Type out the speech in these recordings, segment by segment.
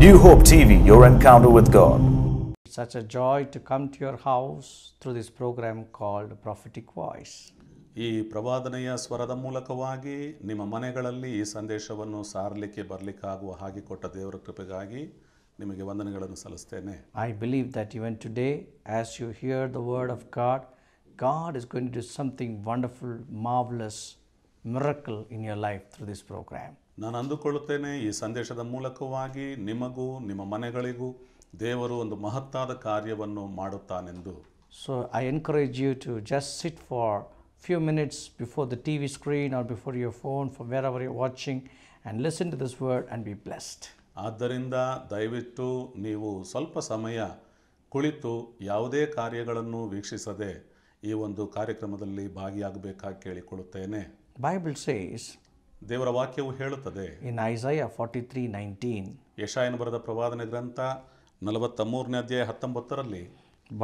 New Hope TV, your encounter with God. such a joy to come to your house through this program called Prophetic Voice. I believe that even today, as you hear the word of God, God is going to do something wonderful, marvelous, miracle in your life through this program. ನಾನು ಅಂದುಕೊಳ್ಳುತ್ತೇನೆ ಈ ಸಂದೇಶದ ಮೂಲಕವಾಗಿ ನಿಮಗೂ ನಿಮ್ಮ ಮನೆಗಳಿಗೂ ದೇವರು ಒಂದು ಮಹತ್ತಾದ ಕಾರ್ಯವನ್ನು ಮಾಡುತ್ತಾನೆಂದು so I encourage you to just sit for few minutes before the T V screen or before your phone for wherever you watching and listen to this word and be blessed ಆದ್ದರಿಂದ ದಯವಿಟ್ಟು ನೀವು ಸ್ವಲ್ಪ ಸಮಯ ಕುಳಿತು ಯಾವುದೇ ಕಾರ್ಯಗಳನ್ನು ವೀಕ್ಷಿಸದೆ ಈ ಒಂದು ಕಾರ್ಯಕ್ರಮದಲ್ಲಿ ಭಾಗಿಯಾಗಬೇಕಾಗಿ ಕೇಳಿಕೊಳ್ಳುತ್ತೇನೆ ಬೈಬಲ್ ಸೇಸ್ ದೇವರ ವಾಕ್ಯವು ಹೇಳುತ್ತದೆ ಫಾರ್ಟಿ ತ್ರೀ 43:19, ಯಶಾಯನ ಬರೆದ ಪ್ರವಾದನೆ ಗ್ರಂಥ ನಲವತ್ತ ಮೂರನೇ ಅಧ್ಯಾಯ ಹತ್ತೊಂಬತ್ತರಲ್ಲಿ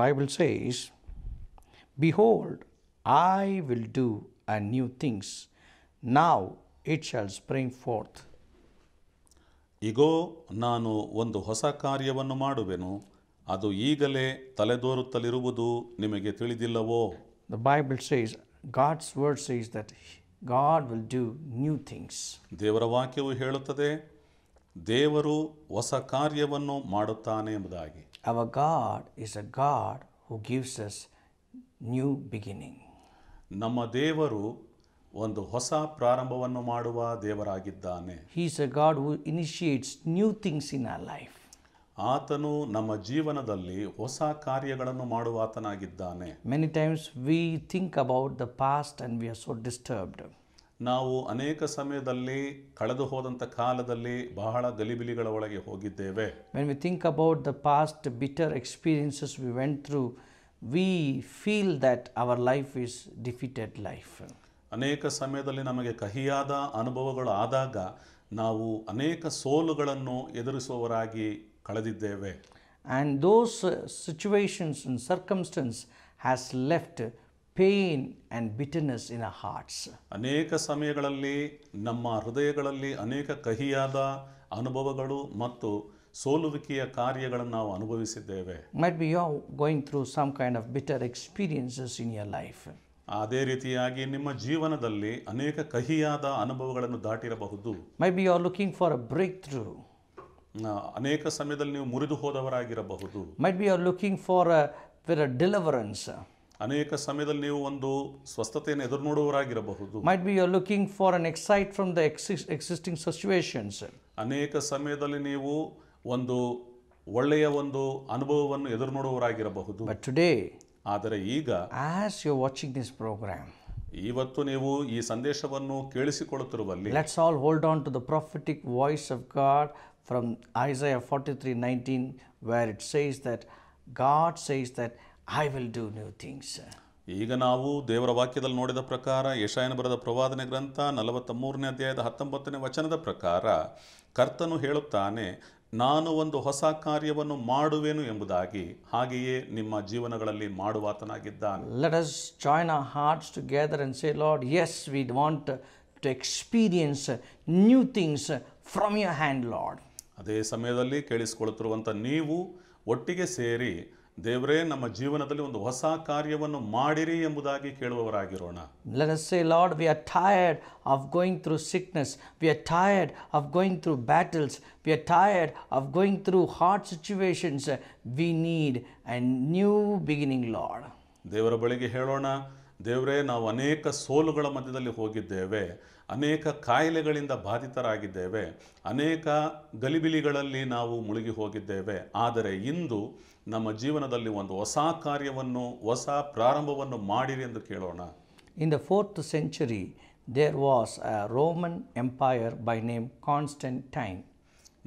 Bible says behold I will do a new things now it shall spring forth ಈಗೋ ನಾನು ಒಂದು ಹೊಸ ಕಾರ್ಯವನ್ನು ಮಾಡುವೆನು ಅದು ಈಗಲೇ ತಲೆದೋರುತ್ತಲಿರುವುದು ನಿಮಗೆ ತಿಳಿದಿಲ್ಲವೋ the Bible says God's word says that God will do new things ದೇವರ ವಾಕ್ಯವು ಹೇಳುತ್ತದೆ ದೇವರು ಹೊಸ ಕಾರ್ಯವನ್ನು ಮಾಡುತ್ತಾನೆ ಎಂಬುದಾಗಿ our God is a God who gives us new beginning ನಮ್ಮ ದೇವರು ಒಂದು ಹೊಸ ಪ್ರಾರಂಭವನ್ನು ಮಾಡುವ ದೇವರಾಗಿದ್ದಾನೆ he's a God who initiates new things in a life ಆತನು ನಮ್ಮ ಜೀವನದಲ್ಲಿ ಹೊಸ ಕಾರ್ಯಗಳನ್ನು ಮಾಡುವ ಆತನಾಗಿದ್ದಾನೆ many times we think about the past and we are so disturbed ನಾವು ಅನೇಕ ಸಮಯದಲ್ಲಿ ಕಳೆದು ಹೋದಂಥ ಕಾಲದಲ್ಲಿ ಬಹಳ ಗಲಿಬಿಲಿಗಳ ಒಳಗೆ ಹೋಗಿದ್ದೇವೆ when we think about the past bitter experiences we went through we feel that our life is defeated life ಅನೇಕ ಸಮಯದಲ್ಲಿ ನಮಗೆ ಕಹಿಯಾದ ಅನುಭವಗಳು ಆದಾಗ ನಾವು ಅನೇಕ ಸೋಲುಗಳನ್ನು ಎದುರಿಸುವವರಾಗಿ ಕಳೆದಿದ್ದೇವೆ and those situations in circumstances has left pain and bitterness in a hearts ಅನೇಕ ಸಮಯಗಳಲ್ಲಿ ನಮ್ಮ ಹೃದಯಗಳಲ್ಲಿ ಅನೇಕ ಕಹಿಯಾದ ಅನುಭವಗಳು ಮತ್ತು ಸೋಲುವಿಕೆಯ ಕಾರ್ಯಗಳನ್ನು ನಾವು ಅನುಭವಿಸಿದ್ದೇವೆ might be you going through some kind of bitter experiences in your life ಅದೇ ರೀತಿಯಾಗಿ ನಿಮ್ಮ ಜೀವನದಲ್ಲಿ ಅನೇಕ ಕಹಿಯಾದ ಅನುಭವಗಳನ್ನು ದಾಟಿರಬಹುದು may be you are looking for a breakthrough ಅನೇಕ ಸಮಯದಲ್ಲಿ ನೀವು ಮುರಿದು ಹೋದವರಾಗಿರಬಹುದು might be are looking for a deliverance ಅನೇಕ ಸಮಯದಲ್ಲಿ ನೀವು ಒಂದು ಸ್ವಸ್ಥತೆಯನ್ನು ಎದುರು ನೋಡುವವರಾಗಿರಬಹುದು might be are looking for an exit from the ಎಕ್ಸಿಸ್ ಎಕ್ಸಿಸ್ಟಿಂಗ್ ಸಿಚುವೇಶನ್ಸ್ ಅನೇಕ ಸಮಯದಲ್ಲಿ ನೀವು ಒಂದು ಒಳ್ಳೆಯ ಒಂದು ಅನುಭವವನ್ನು ಎದುರು ನೋಡುವವರಾಗಿರಬಹುದು ಬಟ್ ಟುಡೇ ಆದರೆ ಈಗ as you watching this program ಇವತ್ತು ನೀವು ಈ ಸಂದೇಶವನ್ನು ಕೇಳಿಸಿಕೊಳ್ಳುತ್ತಿರುವಲ್ಲಿ let's all hold on to the prophetic voice of God from Isaiah 43 19, where it says that God says that I will do new things. ಈಗ ನಾವು ದೇವರ ವಾಕ್ಯದಲ್ಲಿ ನೋಡಿದ ಪ್ರಕಾರ ಯಶಾಯನ ಬರದ ಪ್ರವಾದನೆ ಗ್ರಂಥ ನಲವತ್ತ ಮೂರನೇ ಅಧ್ಯಾಯದ ಹತ್ತೊಂಬತ್ತನೇ ವಚನದ ಪ್ರಕಾರ ಕರ್ತನು ಹೇಳುತ್ತಾನೆ ನಾನು ಒಂದು ಹೊಸ ಕಾರ್ಯವನ್ನು ಮಾಡುವೆನು ಎಂಬುದಾಗಿ ಹಾಗೆಯೇ ನಿಮ್ಮ ಜೀವನಗಳಲ್ಲಿ ಮಾಡುವಾತನಾಗಿದ್ದಾನೆ let us join our hearts gather and say Lord yes we want to experience new things from your hand Lord ಅದೇ ಸಮಯದಲ್ಲಿ ಕೇಳಿಸಿಕೊಳ್ಳುತ್ತಿರುವಂಥ ನೀವು ಒಟ್ಟಿಗೆ ಸೇರಿ ದೇವರೇ ನಮ್ಮ ಜೀವನದಲ್ಲಿ ಒಂದು ಹೊಸ ಕಾರ್ಯವನ್ನು ಮಾಡಿರಿ ಎಂಬುದಾಗಿ ಕೇಳುವವರಾಗಿರೋಣ Let us say, Lord, we are tired of going through sickness. We are tired of going through battles. We are tired of going through hard situations. We need a new beginning, Lord. ದೇವರ ಬಳಿಗೆ ಹೇಳೋಣ ದೇವರೇ ನಾವು ಅನೇಕ ಸೋಲುಗಳ ಮಧ್ಯದಲ್ಲಿ ಹೋಗಿದ್ದೇವೆ ಅನೇಕ ಕಾಯಿಲೆಗಳಿಂದ ಬಾಧಿತರಾಗಿದ್ದೇವೆ ಅನೇಕ ಗಲಿಬಿಲಿಗಳಲ್ಲಿ ನಾವು ಮುಳುಗಿ ಹೋಗಿದ್ದೇವೆ ಆದರೆ ಇಂದು ನಮ್ಮ ಜೀವನದಲ್ಲಿ ಒಂದು ಹೊಸ ಕಾರ್ಯವನ್ನು ಹೊಸ ಪ್ರಾರಂಭವನ್ನು ಮಾಡಿರಿ ಎಂದು ಕೇಳೋಣ in the fourth century there was a Roman empire by name Constantine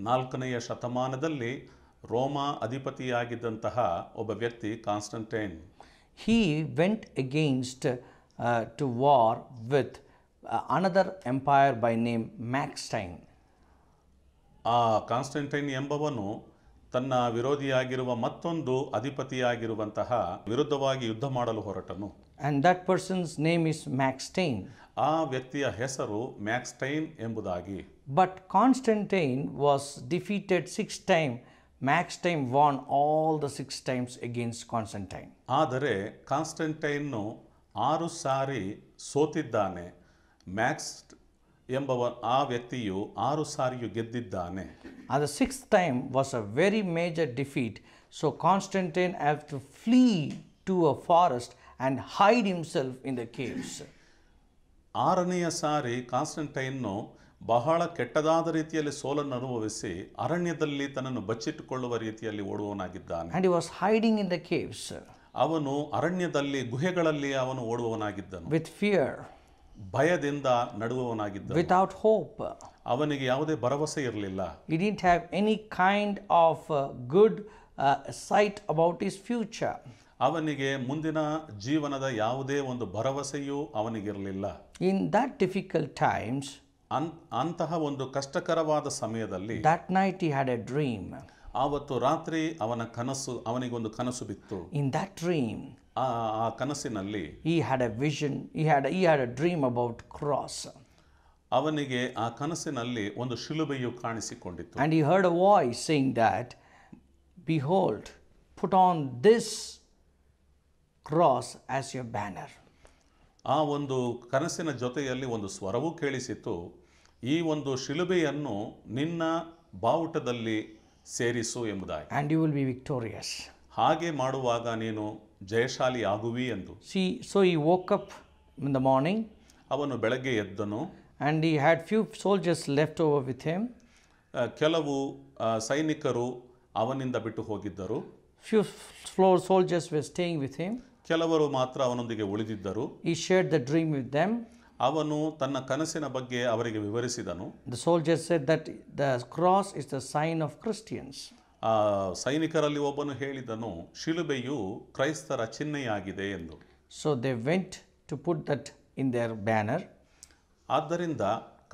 ನಾಲ್ಕನೆಯ ಶತಮಾನದಲ್ಲಿ ರೋಮಾ ಅಧಿಪತಿಯಾಗಿದ್ದಂತಹ ಒಬ್ಬ ವ್ಯಕ್ತಿ Constantine he went against to war with uh, another empire by name Maxtine. ಆ ಕಾನ್ಸ್ಟೆಂಟೈನ್ ಎಂಬವನು ತನ್ನ ವಿರೋಧಿಯಾಗಿರುವ ಮತ್ತೊಂದು ಅಧಿಪತಿಯಾಗಿರುವಂತಹ ವಿರುದ್ಧವಾಗಿ ಯುದ್ಧ ಮಾಡಲು ಹೊರಟನು And that person's name is Maxtine. ಆ ವ್ಯಕ್ತಿಯ ಹೆಸರು Stein ಎಂಬುದಾಗಿ But Constantine was defeated six times. Stein won all the six times against Constantine. ಆದರೆ ಕಾನ್ಸ್ಟೆಂಟೈನ್ನು ಆರು ಸಾರಿ ಸೋತಿದ್ದಾನೆ ಮ್ಯಾಕ್ಸ್ ಎಂಬ ಆ ವ್ಯಕ್ತಿಯು ಆರು ಸಾರಿಯು ಗೆದ್ದಿದ್ದಾನೆ ಅದ six time was a very major defeat so Constantine Constantine to flee to a forest and hide himself in in the caves ಆರನೆಯ ಸಾರಿ ಕಾನ್ಸ್ಟಂಟೈನ್ನು ಬಹಳ ಕೆಟ್ಟದಾದ ರೀತಿಯಲ್ಲಿ ಸೋಲನ್ನು ಅನುಭವಿಸಿ ಅರಣ್ಯದಲ್ಲಿ ತನ್ನನ್ನು ಬಚ್ಚಿಟ್ಟುಕೊಳ್ಳುವ ರೀತಿಯಲ್ಲಿ ಓಡುವವನಾಗಿದ್ದಾನೆ and he was hiding in the caves ಅವನು ಅರಣ್ಯದಲ್ಲಿ ಗುಹೆಗಳಲ್ಲಿ ಅವನು ಓಡುವವನಾಗಿದ್ದನು ವಿತ್ ಫಿಯರ್ ಭಯದಿಂದ ನಡುವವನಾಗಿದ್ದ without ಹೋಪ್ ಅವನಿಗೆ ಯಾವುದೇ ಭರವಸೆ ಇರಲಿಲ್ಲ He didn't have any kind of good sight about sight future ಅವನಿಗೆ ಮುಂದಿನ ಜೀವನದ ಯಾವುದೇ ಒಂದು ಭರವಸೆಯೂ ಅವನಿಗಿರಲಿಲ್ಲ ಇನ್ ದಟ್ ಡಿಫಿಕಲ್ಟ್ ಟೈಮ್ಸ್ ಅಂತಹ ಒಂದು ಕಷ್ಟಕರವಾದ ಸಮಯದಲ್ಲಿ that night he had a dream ಆವತ್ತು ರಾತ್ರಿ ಅವನ ಕನಸು ಅವನಿಗೊಂದು ಕನಸು ಬಿತ್ತು ಇನ್ ದಟ್ ಡ್ರೀಮ್ ಆ ಕನಸಿನಲ್ಲಿ he had a vision he had he had a dream about cross ಅವನಿಗೆ ಆ ಕನಸಿನಲ್ಲಿ ಒಂದು ಶಿಲುಬೆಯು ಕಾಣಿಸಿಕೊಂಡಿತ್ತು and he heard a voice saying that behold put on this cross as your banner ಆ ಒಂದು ಕನಸಿನ ಜೊತೆಯಲ್ಲಿ ಒಂದು ಸ್ವರವೂ ಕೇಳಿಸಿತು ಈ ಒಂದು ಶಿಲುಬೆಯನ್ನು ನಿನ್ನ ಬಾವುಟದಲ್ಲಿ ಸೇರಿಸು ಎಂಬುದಾಗಿ and you will be victorious. ಹಾಗೆ ಮಾಡುವಾಗ ನೀನು ಜಯಶಾಲಿ ಆಗುವಿ ಎಂದು see so he woke up in the morning ಅವನು ಬೆಳಗ್ಗೆ ಎದ್ದನು and he had few soldiers left over with him. ಕೆಲವು ಸೈನಿಕರು ಅವನಿಂದ ಬಿಟ್ಟು ಹೋಗಿದ್ದರು few four soldiers were staying with him ಕೆಲವರು ಮಾತ್ರ ಅವನೊಂದಿಗೆ ಉಳಿದಿದ್ದರು he shared the dream with them ಅವನು ತನ್ನ ಕನಸಿನ ಬಗ್ಗೆ ಅವರಿಗೆ ವಿವರಿಸಿದನು the soldier said that the cross is the sign of Christians. ಆ ಸೈನಿಕರಲ್ಲಿ ಒಬ್ಬನು ಹೇಳಿದನು ಶಿಲುಬೆಯು ಕ್ರೈಸ್ತರ ಚಿಹ್ನೆಯಾಗಿದೆ ಎಂದು so they went to put that in their banner ಆದ್ದರಿಂದ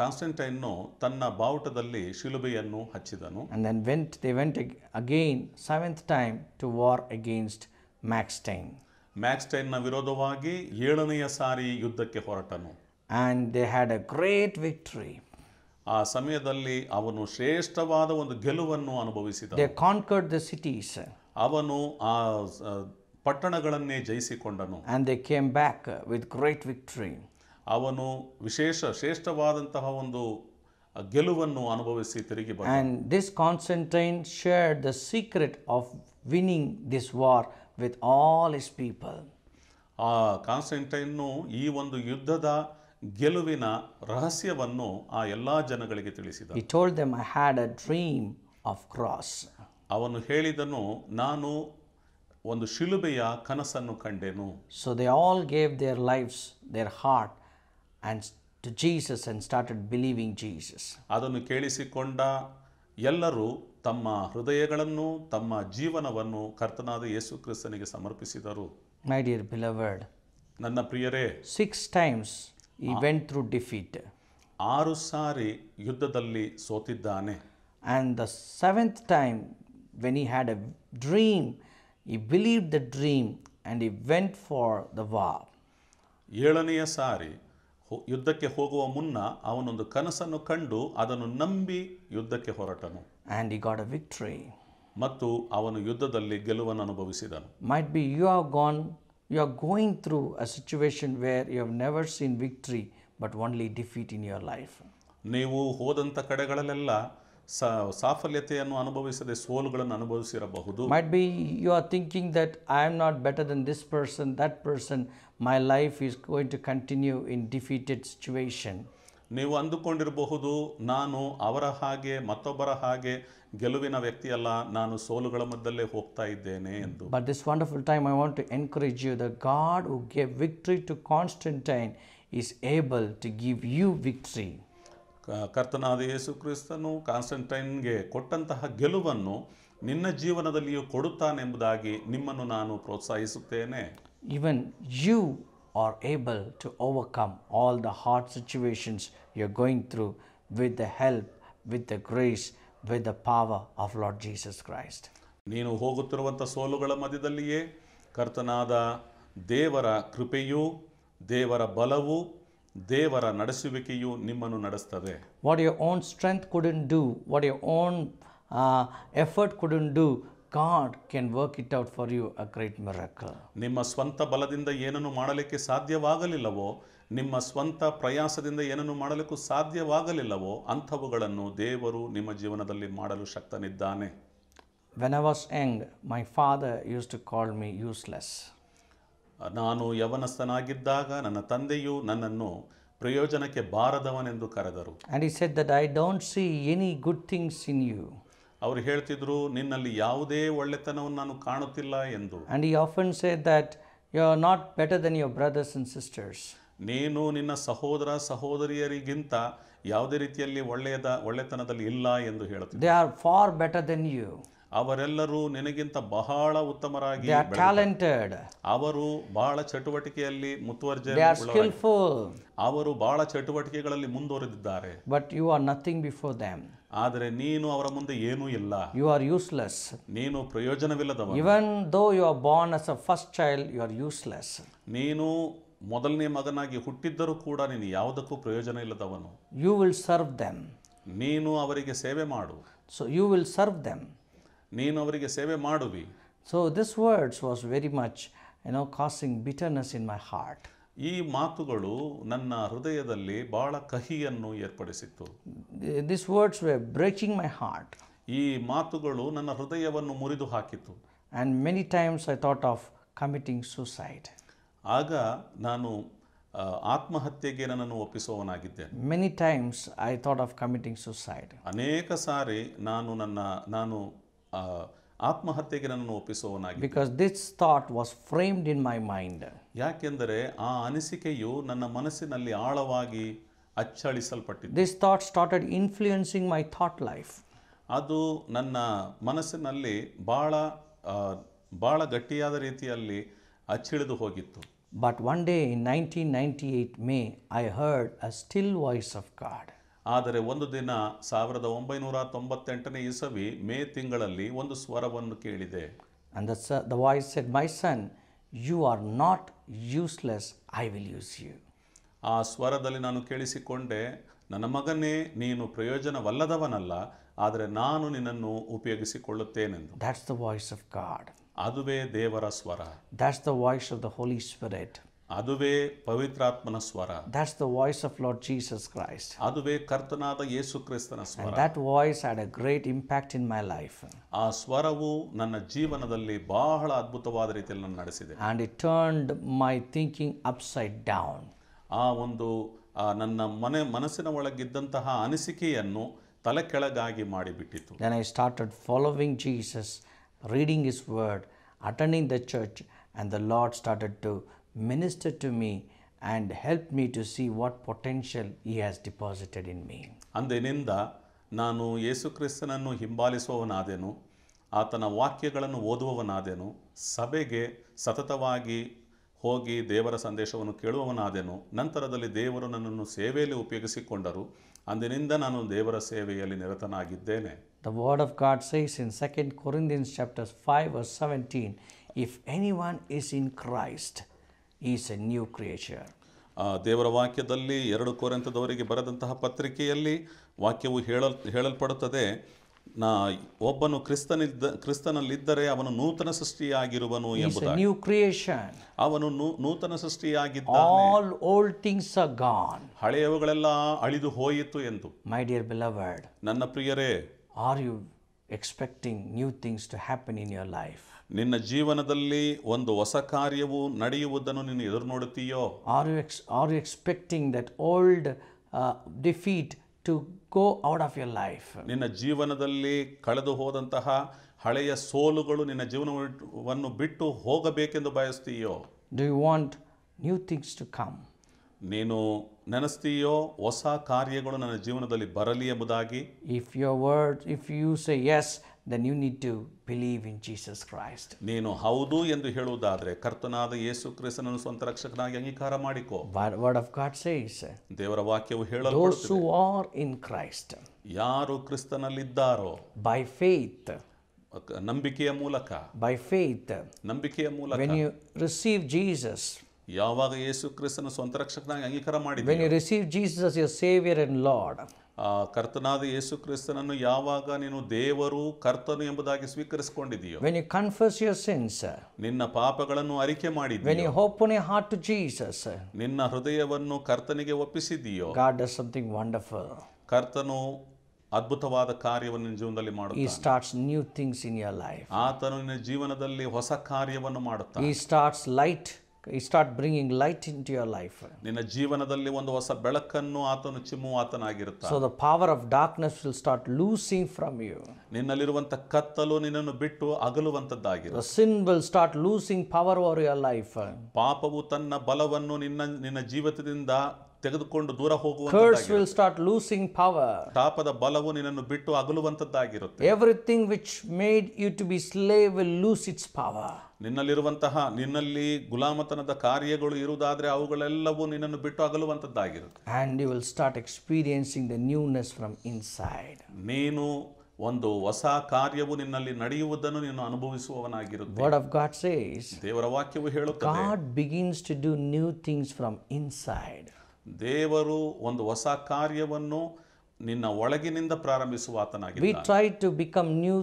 ಕಾನ್ಸ್ಟಂಟೈನ್ನು ತನ್ನ ಬಾವುಟದಲ್ಲಿ ಶಿಲುಬೆಯನ್ನು ಹಚ್ಚಿದನು and then went they went again again seventh time to war against ಮ್ಯಾಕ್ಸ್ಟೈನ್ನ ವಿರೋಧವಾಗಿ ಏಳನೆಯ ಸಾರಿ ಯುದ್ಧಕ್ಕೆ ಹೊರಟನು and they had a great victory. ಆ ಸಮಯದಲ್ಲಿ ಅವನು ಶ್ರೇಷ್ಠವಾದ ಒಂದು ಗೆಲುವನ್ನು ಅನುಭವಿಸಿದ They conquered the cities ಅವನು ಆ ಪಟ್ಟಣಗಳನ್ನೇ ಜಯಿಸಿಕೊಂಡನು and they came back with great victory. ಅವನು ವಿಶೇಷ ಶ್ರೇಷ್ಠವಾದಂತಹ ಒಂದು ಗೆಲುವನ್ನು ಅನುಭವಿಸಿ ತಿರುಗಿ ಬಂದ And this Constantine shared the secret of winning this war with all his people. ಆ ಕಾನ್ಸ್ಟೆಂಟೈನ್ನು ಈ ಒಂದು ಯುದ್ಧದ ಗೆಲುವಿನ ರಹಸ್ಯವನ್ನು ಆ ಎಲ್ಲ ಜನಗಳಿಗೆ ತಿಳಿಸಿದ He told them, I had a dream of cross. ಅವನು ಹೇಳಿದನು ನಾನು ಒಂದು ಶಿಲುಬೆಯ ಕನಸನ್ನು ಕಂಡೆನು So they all gave their lives, their heart, and to Jesus and started believing Jesus. ಅದನ್ನು ಕೇಳಿಸಿಕೊಂಡ ಎಲ್ಲರೂ ತಮ್ಮ ಹೃದಯಗಳನ್ನು ತಮ್ಮ ಜೀವನವನ್ನು ಕರ್ತನಾದ ಯೇಸು ಕ್ರಿಸ್ತನಿಗೆ ಸಮರ್ಪಿಸಿದರು My dear beloved, ನನ್ನ ಪ್ರಿಯರೇ six times he ah. went through defeat. ಆರು ಸಾರಿ ಯುದ್ಧದಲ್ಲಿ ಸೋತಿದ್ದಾನೆ And the seventh time, when he had a dream, he believed the dream and he went for the war. ಏಳನೆಯ ಸಾರಿ ಯುದ್ಧಕ್ಕೆ ಹೋಗುವ ಮುನ್ನ ಅವನೊಂದು ಕನಸನ್ನು ಕಂಡು ಅದನ್ನು ನಂಬಿ ಯುದ್ಧಕ್ಕೆ ಹೊರಟನು And he got a victory. ಮತ್ತು ಅವನು ಯುದ್ಧದಲ್ಲಿ ಗೆಲುವನ್ನು ಅನುಭವಿಸಿದನು Might be you have gone you are going through a situation where you have never seen victory but only defeat in your life. ನೀವು ಹೋದಂಥ ಕಡೆಗಳಲ್ಲೆಲ್ಲ ಸಾಫಲ್ಯತೆಯನ್ನು ಅನುಭವಿಸದೆ ಸೋಲುಗಳನ್ನು ಅನುಭವಿಸಿರಬಹುದು might be you are thinking that I am not better than this person that person my life is going to continue in defeated situation ನೀವು ಅಂದುಕೊಂಡಿರಬಹುದು ನಾನು ಅವರ ಹಾಗೆ ಮತ್ತೊಬ್ಬರ ಹಾಗೆ ಗೆಲುವಿನ ವ್ಯಕ್ತಿಯಲ್ಲ ನಾನು ಸೋಲುಗಳ ಮಧ್ಯದಲ್ಲೇ ಹೋಗ್ತಾ ಇದ್ದೇನೆ ಎಂದು but this wonderful time I want to encourage you the God who gave victory to Constantine is able to give you victory ಕರ್ತನಾದ ಯೇಸು ಕ್ರಿಸ್ತನು ಕಾನ್ಸ್ಟಂಟೈನ್ಗೆ ಕೊಟ್ಟಂತಹ ಗೆಲುವನ್ನು ನಿನ್ನ ಜೀವನದಲ್ಲಿಯೂ ಕೊಡುತ್ತಾನೆಂಬುದಾಗಿ ನಿಮ್ಮನ್ನು ನಾನು ಪ್ರೋತ್ಸಾಹಿಸುತ್ತೇನೆ even you are able to overcome all the hard situations you're going through with the help, with the grace, with the power of Lord Jesus Christ. ನೀನು ಹೋಗುತ್ತಿರುವಂಥ ಸೋಲುಗಳ ಮಧ್ಯದಲ್ಲಿಯೇ ಕರ್ತನಾದ ದೇವರ ಕೃಪೆಯು ದೇವರ ಬಲವು ದೇವರ ನಡೆಸುವಿಕೆಯು ನಿಮ್ಮನ್ನು ನಡೆಸ್ತದೆ what own strength couldn't do what own effort couldn't do God can work it out for you a great miracle. When I was young, my father used to call me useless. Nanu yavanasthanagiddaga nana tandeyu nananu prayojanake baradavan endu karadaru. And he said that I don't see any good things in you. ಅವರು ಹೇಳ್ತಿದ್ರು ನಿನ್ನಲ್ಲಿ ಯಾವುದೇ ಒಳ್ಳೆತನವನ್ನು ನಾನು ಕಾಣುತ್ತಿಲ್ಲ ಎಂದು And he often said that you are not better than your brothers and sisters. ನೀನು ನಿನ್ನ ಸಹೋದರ ಸಹೋದರಿಯರಿಗಿಂತ ಯಾವುದೇ ರೀತಿಯಲ್ಲಿ ಒಳ್ಳೆಯದ ಒಳ್ಳೆತನದಲ್ಲಿ ಇಲ್ಲ ಎಂದು They are far better than you. ಅವರೆಲ್ಲರೂ ನಿನಗಿಂತ ಬಹಳ ಉತ್ತಮರಾಗಿ ಟ್ಯಾಲೆಂಟೆಡ್ ಅವರು ಬಹಳ ಚಟುವಟಿಕೆಯಲ್ಲಿ ಮುತುವರ್ಜಿ ಅವರು ಬಹಳ ಚಟುವಟಿಕೆಗಳಲ್ಲಿ ಮುಂದುವರೆದಿದ್ದಾರೆ but you are nothing before them ಆದರೆ ನೀನು ಅವರ ಮುಂದೆ ಏನೂ ಇಲ್ಲ ಯು ಆರ್ ಯೂಸ್ಲೆಸ್ ನೀನು ಪ್ರಯೋಜನವಿಲ್ಲದವನು even though you are born as a first child you are useless ನೀನು ಮೊದಲನೇ ಮಗನಾಗಿ ಹುಟ್ಟಿದ್ದರೂ ಕೂಡ ನೀನು ಯಾವುದಕ್ಕೂ ಪ್ರಯೋಜನ ಇಲ್ಲದವನು ಯು ವಿಲ್ ಸರ್ವ್ ದೆಮ್ ನೀನು ಅವರಿಗೆ ಸೇವೆ ಮಾಡು so you will serve them ನೀನು ಅವರಿಗೆ ಸೇವೆ ಮಾಡುವಿ so this words was very much you know causing bitterness in my heart ಈ ಮಾತುಗಳು ನನ್ನ ಹೃದಯದಲ್ಲಿ ಬಹಳ ಕಹಿಯನ್ನು ಏರ್ಪಡಿಸಿತ್ತು this words were breaking my heart ಈ ಮಾತುಗಳು ನನ್ನ ಹೃದಯವನ್ನು ಮುರಿದು ಹಾಕಿತು and many times I thought of committing suicide ಆಗ ನಾನು ಆತ್ಮಹತ್ಯೆಗೆ ನನ್ನನ್ನು ಒಪ್ಪಿಸುವವನಾಗಿದ್ದೆ many times I thought of committing suicide ಅನೇಕ ಸಾರಿ ನಾನು ನನ್ನ ನಾನು ಆತ್ಮಹತ್ಯೆಗೆ ನನ್ನನ್ನು ಒಪ್ಪಿಸುವವನಾಗಿ because this thought was framed in my mind ಯಾಕೆಂದರೆ ಆ ಅನಿಸಿಕೆಯು ನನ್ನ ಮನಸ್ಸಿನಲ್ಲಿ ಆಳವಾಗಿ ಅಚ್ಚಳಿಸಲ್ಪಟ್ಟಿದೆ this thought started influencing my thought life ಅದು ನನ್ನ ಮನಸ್ಸಿನಲ್ಲಿ ಭಾಳ ಭಾಳ ಗಟ್ಟಿಯಾದ ರೀತಿಯಲ್ಲಿ ಅಚ್ಚಿಳಿದು ಹೋಗಿತ್ತು but one day in nineteen ninety eight May I heard a still voice of God ಆದರೆ ಒಂದು ದಿನ ಸಾವಿರದ ಒಂಬೈನೂರ ತೊಂಬತ್ತೆಂಟನೇ ಇಸವಿ ಮೇ ತಿಂಗಳಲ್ಲಿ ಒಂದು ಸ್ವರವನ್ನು ಕೇಳಿದೆ ಅಂದ voice voice the my son you are not are I will ಆ ಸ್ವರದಲ್ಲಿ ನಾನು ಕೇಳಿಸಿಕೊಂಡೆ ನನ್ನ ಮಗನೇ ನೀನು ಪ್ರಯೋಜನವಲ್ಲದವನಲ್ಲ ಆದರೆ ನಾನು ನಿನ್ನನ್ನು ಉಪಯೋಗಿಸಿಕೊಳ್ಳುತ್ತೇನೆಂದು that's the voice of God ಅದುವೇ ದೇವರ ಸ್ವರ that's the voice of the holy spirit ಅದುವೇ ಪವಿತ್ರಾತ್ಮನ ಸ್ವರ that's the voice of Lord Jesus Christ ಅದುವೇ ಕರ್ತನಾದ ಯೇಸು ಕ್ರಿಸ್ತನ ಸ್ವರ that voice had a great impact in my life ಆ ಸ್ವರವು ನನ್ನ ಜೀವನದಲ್ಲಿ ಬಹಳ ಅದ್ಭುತವಾದ ರೀತಿಯಲ್ಲಿ ನಾನು ನಡೆಸಿದೆ and it turned my thinking side down ಆ ಒಂದು ನನ್ನ ಮನೆ ಮನಸ್ಸಿನ ಒಳಗಿದ್ದಂತಹ ಅನಿಸಿಕೆಯನ್ನು ತಲೆ ಕೆಳಗಾಗಿ ಮಾಡಿಬಿಟ್ಟಿತ್ತು then I started following Jesus reading his word attending the church and the Lord started to ministered to me and helped me to see what potential He has deposited in me. ಅಂದಿನಿಂದ ನಾನು ಯೇಸು ಕ್ರಿಸ್ತನನ್ನು ಹಿಂಬಾಲಿಸುವವನಾದೆನು ಆತನ ವಾಕ್ಯಗಳನ್ನು ಓದುವವನಾದೆನು ಸಭೆಗೆ ಸತತವಾಗಿ ಹೋಗಿ ದೇವರ ಸಂದೇಶವನ್ನು ಕೇಳುವವನಾದೆನು ನಂತರದಲ್ಲಿ ದೇವರು ನನ್ನನ್ನು ಸೇವೆಯಲ್ಲಿ ಉಪಯೋಗಿಸಿಕೊಂಡರು ಅಂದಿನಿಂದ ನಾನು ದೇವರ ಸೇವೆಯಲ್ಲಿ ನಿರತನಾಗಿದ್ದೇನೆ The word of God says in 2 Corinthians chapter 5 verse 17, if anyone is in Christ, is a new creation ದೇವರ ವಾಕ್ಯದಲ್ಲಿ ಎರಡು ಕೋರಂತದವರಿಗೆ ಬರೆದಂತಹ ಪತ್ರಿಕೆಯಲ್ಲಿ ವಾಕ್ಯವು ಹೇಳಲ್ಪಡುತ್ತದೆ ನಾ ಒಬ್ಬನು ಕ್ರಿಸ್ತನಿದ್ದ ಕ್ರಿಸ್ತನಲ್ಲಿದ್ದರೆ ಅವನು ನೂತನ ಸೃಷ್ಟಿಯಾಗಿರುವನು ಎಂಬುದು ನ್ಯೂ ಕ್ರಿಯೇಷನ್ ಅವನು ನೂತನ ಸೃಷ್ಟಿಯಾಗಿದ್ದಾನೆ ಆಲ್ ಓಲ್ಡ್ ಥಿಂಗ್ಸ್ ಗಾನ್ ಹಳೆಯವುಗಳೆಲ್ಲ ಅಳಿದು ಹೋಯಿತು ಎಂದು ಮೈ ಡಿಯರ್ ಬಿಲವರ್ಡ್ ನನ್ನ ಪ್ರಿಯರೇ are you expecting new things to happen in your life ನಿನ್ನ ಜೀವನದಲ್ಲಿ ಒಂದು ಹೊಸ ಕಾರ್ಯವು ನಡೆಯುವುದನ್ನು ನೀನು ಎದುರು ನೋಡುತ್ತೀಯೋ are you ex are you expecting that old defeat to go out of your life ನಿನ್ನ ಜೀವನದಲ್ಲಿ ಕಳೆದು ಹೋದಂತಹ ಹಳೆಯ ಸೋಲುಗಳು ನಿನ್ನ ಜೀವನವನ್ನು ಬಿಟ್ಟು ಹೋಗಬೇಕೆಂದು ಬಯಸ್ತೀಯೋ do you want new things to come ನೀನು ನೆನೆಸ್ತೀಯೋ ಹೊಸ ಕಾರ್ಯಗಳು ನನ್ನ ಜೀವನದಲ್ಲಿ ಬರಲಿ ಎಂಬುದಾಗಿ if your word if you say yes then you need to believe in Jesus Christ. Nino, ನೀನು ಹೌದು ಎಂದು ಹೇಳುವುದಾದರೆ ಕರ್ತನಾದ ಯೇಸು ಕ್ರಿಸ್ತನನ್ನು ಸ್ವಂತ ರಕ್ಷಕನಾಗಿ ಅಂಗೀಕಾರ ಮಾಡಿಕೋ. Word of God says. ದೇವರ ವಾಕ್ಯವು ಹೇಳಲ್ಪಡುತ್ತದೆ. Those who are in Christ. Christana ಕ್ರಿಸ್ತನಲ್ಲಿದ್ದಾರೋ. By faith. ನಂಬಿಕೆಯ ಮೂಲಕ. By faith. ನಂಬಿಕೆಯ ಮೂಲಕ. When you receive Jesus. ಯಾವಾಗ ಯೇಸು ಕ್ರಿಸ್ತನ ಸ್ವಂತ ರಕ್ಷಕನಾಗಿ ಅಂಗೀಕಾರ ಮಾಡಿದ್ದೀರಿ. When you receive Jesus as your savior and Lord. ಕರ್ತನಾದ ಯೇಸು ಕ್ರಿಸ್ತನನ್ನು ಯಾವಾಗ ನೀನು ದೇವರು ಕರ್ತನು ಎಂಬುದಾಗಿ ಸ್ವೀಕರಿಸಿಕೊಂಡಿದೆಯೋ when you confess your sins ನಿನ್ನ ಪಾಪಗಳನ್ನು ಅರಿಕೆ ಮಾಡಿದ್ದೀಯೋ when you open your heart to jesus ನಿನ್ನ ಹೃದಯವನ್ನು ಕರ್ತನಿಗೆ ಒಪ್ಪಿಸಿದ್ದೀಯೋ god does something wonderful ಕರ್ತನು ಅದ್ಭುತವಾದ ಕಾರ್ಯವನ್ನು ನಿನ್ನ ಜೀವನದಲ್ಲಿ ಮಾಡುತ್ತಾನೆ he starts new things in your life ಆತನು ನಿನ್ನ ಜೀವನದಲ್ಲಿ ಹೊಸ ಕಾರ್ಯವನ್ನು ಮಾಡುತ್ತಾನೆ he starts light start bringing light into your life ನಿನ್ನ ಜೀವನದಲ್ಲಿ ಒಂದು ಹೊಸ ಬೆಳಕನ್ನು ಆತನು ಚಿಮ್ಮು ಆತನಾಗಿರುತ್ತೆ so the power of darkness will start losing from you ನಿನ್ನಲ್ಲಿರುವಂತಹ ಕತ್ತಲು ನಿನ್ನನ್ನು ಬಿಟ್ಟು ಅಗಲುವಂತದ್ದಾಗಿದೆ sin will start losing power over your life ಪಾಪವು ತನ್ನ ಬಲವನ್ನು ನಿನ್ನ ನಿನ್ನ ಜೀವಿತದಿಂದ ತೆಗೆದುಕೊಂಡು ದೂರ Curse will ಹೋಗುವ start losing power. ಬಲವು ನಿನ್ನನ್ನು ಬಿಟ್ಟು ಅಗಲುವಂತದ್ದಾಗಿರುತ್ತೆ Everything which made you to be slave will lose its power. ನಿನ್ನಲ್ಲಿರುವಂತಹ ನಿನ್ನಲ್ಲಿ ಗುಲಾಮತನದ ಕಾರ್ಯಗಳು ಇರುವುದಾದ್ರೆ ಅವುಗಳೆಲ್ಲವೂ ನಿನ್ನನ್ನು ಬಿಟ್ಟು ಅಗಲುವಂತದ್ದಾಗಿರುತ್ತೆ And you will start experiencing the newness from inside. ನೀನು ಒಂದು ಹೊಸ ಕಾರ್ಯವು ನಿನ್ನಲ್ಲಿ ನಡೆಯುವುದನ್ನು ನೀನು ಅನುಭವಿಸುವವನಾಗಿರುತ್ತೆ Word of God says, ದೇವರ ವಾಕ್ಯವು ಹೇಳುತ್ತದೆ God begins to do new things from inside. ದೇವರು ಒಂದು ಹೊಸ ಕಾರ್ಯವನ್ನು ನಿನ್ನ ಒಳಗಿನಿಂದ ಪ್ರಾರಂಭಿಸುವ we try to become new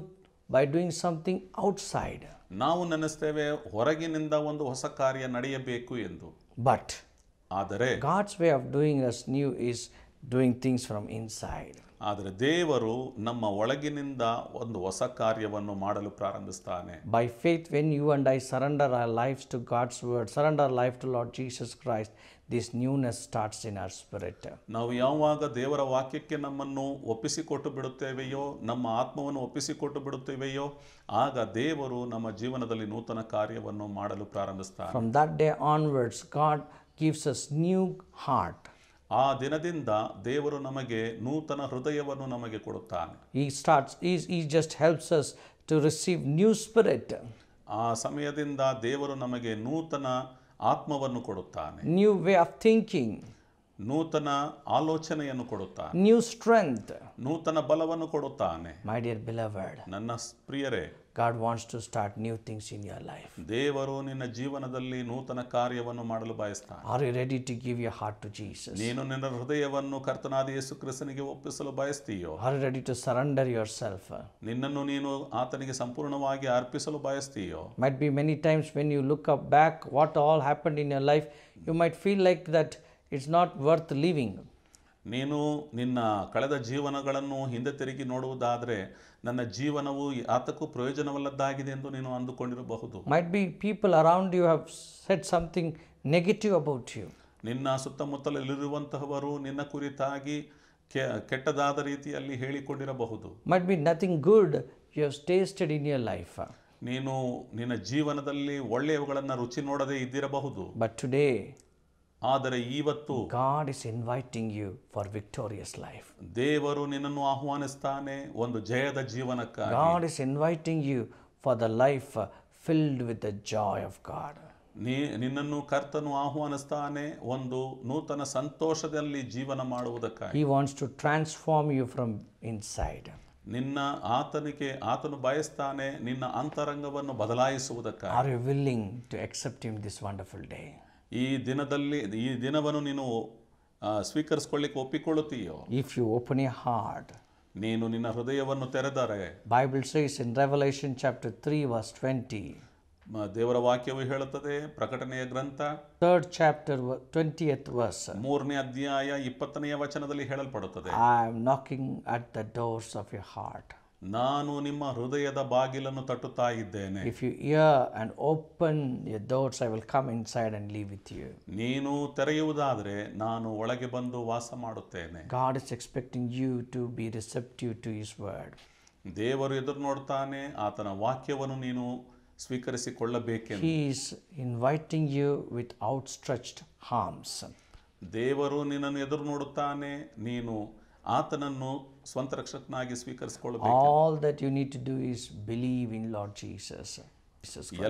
by doing something outside ನಾವು ನೆನೆಸ್ತೇವೆ ಹೊರಗಿನಿಂದ ಒಂದು ಹೊಸ ಕಾರ್ಯ ನಡೆಯಬೇಕು ಎಂದು ಬಟ್ ಆದರೆ God's way of doing us new is doing things from inside ಆದರೆ ದೇವರು ನಮ್ಮ ಒಳಗಿನಿಂದ ಒಂದು ಹೊಸ ಕಾರ್ಯವನ್ನು ಮಾಡಲು ಪ್ರಾರಂಭಿಸ್ತಾನೆ by faith when you and I surrender our lives to God's word, surrender life life to Lord Jesus Christ, this newness starts in our ನಾವು ಯಾವಾಗ ದೇವರ ವಾಕ್ಯಕ್ಕೆ ನಮ್ಮನ್ನು ಒಪ್ಪಿಸಿಕೊಟ್ಟು ಬಿಡುತ್ತೇವೆಯೋ ನಮ್ಮ ಆತ್ಮವನ್ನು ಒಪ್ಪಿಸಿಕೊಟ್ಟು ಬಿಡುತ್ತೇವೆಯೋ ಆಗ ದೇವರು ನಮ್ಮ ಜೀವನದಲ್ಲಿ ನೂತನ ಕಾರ್ಯವನ್ನು ಮಾಡಲು ಪ್ರಾರಂಭಿಸ್ತಾರೆ from that day onwards, God gives us new heart ಆ ದಿನದಿಂದ ದೇವರು ನಮಗೆ ನೂತನ ಹೃದಯವನ್ನು ನಮಗೆ ಕೊಡುತ್ತಾನೆ he starts is he just helps us to receive new spirit ಆ ಸಮಯದಿಂದ ದೇವರು ನಮಗೆ ನೂತನ ಆತ್ಮವನ್ನು ಕೊಡುತ್ತಾನೆ ನ್ಯೂ ವೇ ಆಫ್ ಥಿಂಕಿಂಗ್ ನೂತನ ಆಲೋಚನೆಯನ್ನು ಕೊಡುತ್ತಾನೆ ನ್ಯೂ ಸ್ಟ್ರೆಂತ್ ನೂತನ ಬಲವನ್ನು ಕೊಡುತ್ತಾನೆ ಮೈ ಡಿಯರ್ ಬಿಲವರ್ಡ್ ನನ್ನ ಪ್ರಿಯರೇ God wants to start new things in your life. ದೇವರು ನಿನ್ನ ಜೀವನದಲ್ಲಿ ನೂತನ ಕಾರ್ಯವನ್ನು ಮಾಡಲು ಬಯಸ್ತಾನೆ. Are you ready to give your heart to Jesus? ನೀನು ನಿನ್ನ ಹೃದಯವನ್ನು ಕರ್ತನಾದ ಯೇಸು ಒಪ್ಪಿಸಲು ಬಯಸ್ತೀಯೋ? Are you ready to surrender yourself? ನಿನ್ನನ್ನು ನೀನು ಆತನಿಗೆ ಸಂಪೂರ್ಣವಾಗಿ ಅರ್ಪಿಸಲು ಬಯಸ್ತೀಯೋ? Might be many times when you look up back what all happened in your life, you might feel like that it's not worth living. ನೀನು ನಿನ್ನ ಕಳೆದ ಜೀವನಗಳನ್ನು ಹಿಂದೆ ತಿರುಗಿ ನೋಡುವುದಾದರೆ ನನ್ನ ಜೀವನವು ಆತಕ್ಕೂ ಪ್ರಯೋಜನವಲ್ಲದ್ದಾಗಿದೆ ಎಂದು ನೀನು ಅಂದುಕೊಂಡಿರಬಹುದು might be people around you have set something negative about you ನಿನ್ನ ಸುತ್ತಮುತ್ತಲಲ್ಲಿರುವಂತಹವರು ನಿನ್ನ ಕುರಿತಾಗಿ ಕೆಟ್ಟದಾದ ರೀತಿಯಲ್ಲಿ ಹೇಳಿಕೊಂಡಿರಬಹುದು might be nothing good you have tasted in your life ನೀನು ನಿನ್ನ ಜೀವನದಲ್ಲಿ ಒಳ್ಳೆಯವುಗಳನ್ನು ರುಚಿ ನೋಡದೇ ಇದ್ದಿರಬಹುದು ಬಟ್ ಟುಡೇ ಆದರೆ ಇವತ್ತು God is inviting you for victorious life ದೇವರು ನಿನ್ನನ್ನು ಆಹ್ವಾನಿಸ್ತಾನೆ ಒಂದು ಜಯದ ಜೀವನಕ್ಕಾಗಿ God is inviting you for the life filled with the joy of God ನೀ ನಿನ್ನನ್ನು ಕರ್ತನು ಆಹ್ವಾನಿಸ್ತಾನೆ ಒಂದು ನೂತನ ಸಂತೋಷದಲ್ಲಿ ಜೀವನ ಮಾಡುವುದಕ್ಕಾಗಿ he wants to transform you from inside ನಿನ್ನ ಆತನಿಗೆ ಆತನು ಬಯಸ್ತಾನೆ ನಿನ್ನ ಅಂತರಂಗವನ್ನು ಬದಲಾಯಿಸುವುದಕ್ಕಾಗಿ are you willing to accept him this wonderful day ಈ ದಿನದಲ್ಲಿ ಈ ದಿನವನ್ನು ನೀನು ಸ್ವೀಕರಿಸಿಕೊಳ್ಳಿಕ್ಕೆ ಒಪ್ಪಿಕೊಳ್ಳುತ್ತೀಯೋ ಇಫ್ ಯು ಓಪನ್ ಹಾರ್ಟ್ ನೀನು ನಿನ್ನ ಹೃದಯವನ್ನು ತೆರೆದರೆ Bible says in chapter three twenty ದೇವರ ವಾಕ್ಯವು ಹೇಳುತ್ತದೆ ಪ್ರಕಟಣೆಯ ಗ್ರಂಥ ಥರ್ಡ್ ಚಾಪ್ಟರ್ ಟ್ವೆಂಟಿ ಮೂರನೇ ಅಧ್ಯಾಯ ಇಪ್ಪತ್ತನೆಯ ವಚನದಲ್ಲಿ ಹೇಳಲ್ಪಡುತ್ತದೆ I am knocking at the doors of you heart ನಾನು ನಿಮ್ಮ ಹೃದಯದ ಬಾಗಿಲನ್ನು ತಟ್ಟುತ್ತಾ ಇದ್ದೇನೆ If you hear and open your doors, I will come inside and live with you. ನೀನು ತೆರೆಯುವುದಾದರೆ ನಾನು ಒಳಗೆ ಬಂದು ವಾಸ ಮಾಡುತ್ತೇನೆ God is expecting you to be receptive to His word. ದೇವರು ಎದುರು ನೋಡ್ತಾನೆ ಆತನ ವಾಕ್ಯವನ್ನು ನೀನು ಸ್ವೀಕರಿಸಿಕೊಳ್ಳಬೇಕೆಂದು He inviting you with outstretched arms. ದೇವರು ನಿನ್ನನ್ನು ಎದುರು ನೋಡುತ್ತಾನೆ ನೀನು ಆತನನ್ನು ಸ್ವಂತ ರಕ್ಷಕನಾಗಿ ಸ್ವೀಕರಿಸಿಕೊಳ್ಳಬೇಕು all that you need to do is believe in Lord Jesus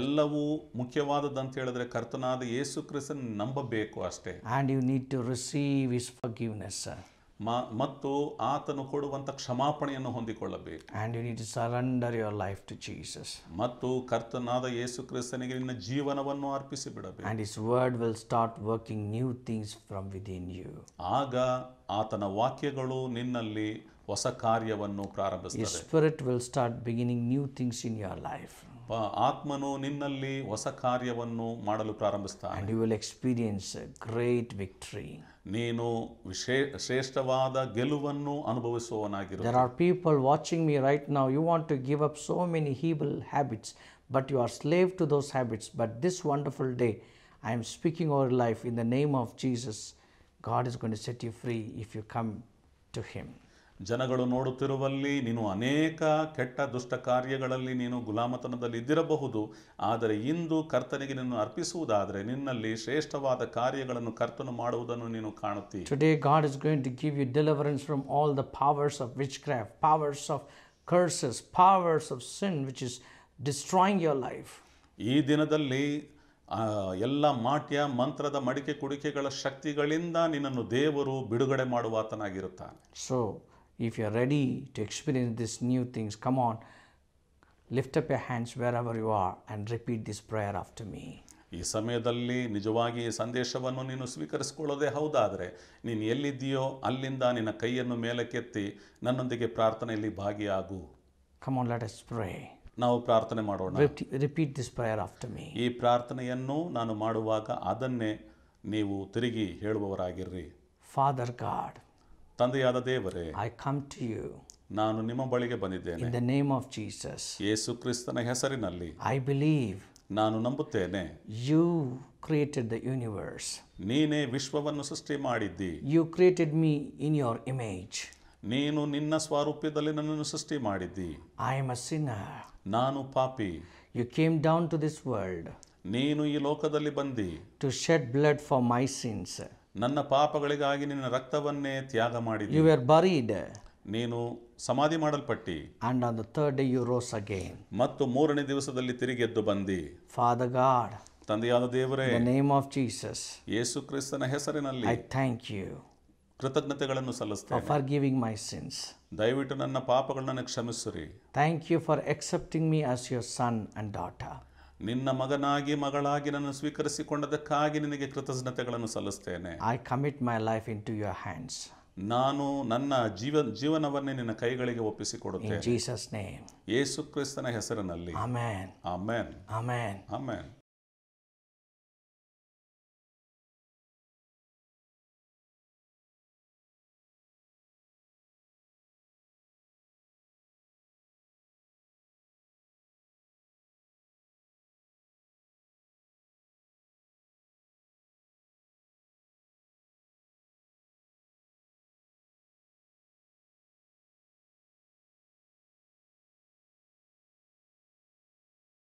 ಎಲ್ಲವೂ ಮುಖ್ಯವಾದದ್ದು ಅಂತ ಹೇಳಿದ್ರೆ ಕರ್ತನಾದ ಯೇಸು ಕ್ರಿಸ್ತನ್ ನಂಬಬೇಕು ಅಷ್ಟೇ and you need to receive his forgiveness sir ಮತ್ತು ಆತನು ಕೊಡುವಂಥ ಕ್ಷಮಾಪಣೆಯನ್ನು ಹೊಂದಿಕೊಳ್ಳಬೇಕು and you need surrender your life to Jesus ಮತ್ತು ಕರ್ತನಾದ ಯೇಸು ಕ್ರಿಸ್ತನಿಗೆ ನಿನ್ನ ಜೀವನವನ್ನು ಅರ್ಪಿಸಿ ಬಿಡಬೇಕು and his word will start working new things from within you ಆಗ ಆತನ ವಾಕ್ಯಗಳು ನಿನ್ನಲ್ಲಿ ಹೊಸ ಕಾರ್ಯವನ್ನು ಪ್ರಾರಂಭಿಸುತ್ತದೆ spirit will start beginning new things in your life ಆತ್ಮನು ನಿನ್ನಲ್ಲಿ ಹೊಸ ಕಾರ್ಯವನ್ನು ಮಾಡಲು ಪ್ರಾರಂಭಿಸ್ತಾನೆ you will experience great victory There are people watching me right now. You want to give up so many evil habits, but you are slave to those habits. But this wonderful day, I am speaking our life in the name of Jesus. God is going to set you free if you come to Him. ಜನಗಳು ನೋಡುತ್ತಿರುವಲ್ಲಿ ನೀನು ಅನೇಕ ಕೆಟ್ಟ ದುಷ್ಟ ಕಾರ್ಯಗಳಲ್ಲಿ ನೀನು ಗುಲಾಮತನದಲ್ಲಿ ಇದ್ದಿರಬಹುದು ಆದರೆ ಇಂದು ಕರ್ತನಿಗೆ ನಿನ್ನ ಅರ್ಪಿಸುವುದಾದರೆ ನಿನ್ನಲ್ಲಿ ಶ್ರೇಷ್ಠವಾದ ಕಾರ್ಯಗಳನ್ನು ಕರ್ತನು ಮಾಡುವುದನ್ನು ನೀನು ಕಾಣುತ್ತಿ today God is going to give you deliverance from all the powers of witchcraft powers of curses powers of sin which is destroying your life ಈ ದಿನದಲ್ಲಿ ಎಲ್ಲ ಮಾಟ್ಯ ಮಂತ್ರದ ಮಡಿಕೆ ಕುಡಿಕೆಗಳ ಶಕ್ತಿಗಳಿಂದ ನಿನ್ನನ್ನು ದೇವರು ಬಿಡುಗಡೆ ಮಾಡುವ ಆತನಾಗಿರುತ್ತಾನೆ so If you are ready to experience these new things, come on, lift up your hands wherever you are and repeat this prayer after me. ಈ ಸಮಯದಲ್ಲಿ ನಿಜವಾಗಿ ಈ ಸಂದೇಶವನ್ನು ನೀನು ಸ್ವೀಕರಿಸಿಕೊಳ್ಳೋದೆ ಹೌದಾದರೆ ನೀನು ಎಲ್ಲಿದ್ದೀಯೋ ಅಲ್ಲಿಂದ ನಿನ್ನ ಕೈಯನ್ನು ಮೇಲಕ್ಕೆತ್ತಿ ನನ್ನೊಂದಿಗೆ ಪ್ರಾರ್ಥನೆಯಲ್ಲಿ ಭಾಗಿಯಾಗು come on let's pray ನಾವು ಪ್ರಾರ್ಥನೆ ಮಾಡೋಣ repeat this prayer after me ಈ ಪ್ರಾರ್ಥನೆಯನ್ನು ನಾನು ಮಾಡುವಾಗ ಅದನ್ನೇ ನೀವು ತಿರುಗಿ ಹೇಳುವವರಾಗಿರ್ರಿ ಫಾದರ್ ಗಾಡ್ ತಂದೆಯಾದ ದೇವರೇ ಐ ಕಮ್ ಟು ಯು ನಾನು ನಿಮ್ಮ ಬಳಿಗೆ ಬಂದಿದ್ದೇನೆ in the name of Jesus ಯೇಸು ಕ್ರಿಸ್ತನ ಹೆಸರಿನಲ್ಲಿ ಐ ಬಿಲೀವ್ ನಾನು ನಂಬುತ್ತೇನೆ ಯು ಕ್ರಿಯೇಟೆಡ್ ದ ಯೂನಿವರ್ಸ್ ನೀನೇ ವಿಶ್ವವನ್ನು ಸೃಷ್ಟಿ ಮಾಡಿದ್ದಿ you created me in your image ನೀನು ನಿನ್ನ ಸ್ವರೂಪದಲ್ಲಿ ನನ್ನನ್ನು ಸೃಷ್ಟಿ ಮಾಡಿದ್ದಿ ಐ ಆಮ್ ಅ ಸಿನ್ನರ್ ನಾನು ಪಾಪಿ you came down to this world ನೀನು ಈ ಲೋಕದಲ್ಲಿ ಬಂದಿ to shed blood for my sins ನನ್ನ ಪಾಪಗಳಿಗಾಗಿ ನಿನ್ನ ರಕ್ತವನ್ನೇ ತ್ಯಾಗ ಮಾಡಿ You were buried, ನೀನು ಸಮಾಧಿ ಮಾಡಲ್ಪಟ್ಟಿ and on the third day you rose again. ಮತ್ತು ಮೂರನೇ ದಿವಸದಲ್ಲಿ ತಿರುಗಿ ಎದ್ದು ಬಂದಿ ಫಾದರ್ ಗಾಡ್ ತಂದೆಯಾದ ದೇವರೇ in the name of Jesus, ಯೇಸು ಕ್ರಿಸ್ತನ ಹೆಸರಿನಲ್ಲಿ ಐ ಥ್ಯಾಂಕ್ ಯು ಕೃತಜ್ಞತೆಗಳನ್ನು for for forgiving my sins. ದಯವಿಟ್ಟು ನನ್ನ ಪಾಪಗಳನ್ನು ಕ್ಷಮಿಸಿರಿ thank you for accepting me as your son and daughter. ನಿನ್ನ ಮಗನಾಗಿ ಮಗಳಾಗಿ ನನ್ನ ಸ್ವೀಕರಿಸಿಕೊಂಡದಕ್ಕಾಗಿ ನಿನಗೆ ಕೃತಜ್ಞತೆಗಳನ್ನು ಸಲ್ಲಿಸ್ತೇನೆ I commit my life into your hands ನಾನು ನನ್ನ ಜೀವ ಜೀವನವನ್ನೇ ನಿನ್ನ ಕೈಗಳಿಗೆ ಒಪ್ಪಿಸಿಕೊಡುತ್ತೇನೆ ಜೀಸಸ್ ಯೇಸು ಕ್ರಿಸ್ತನ ಹೆಸರಿನಲ್ಲಿ ಆಮೆನ್ ಆಮೆನ್ ಆಮೆನ್ ಆಮೆನ್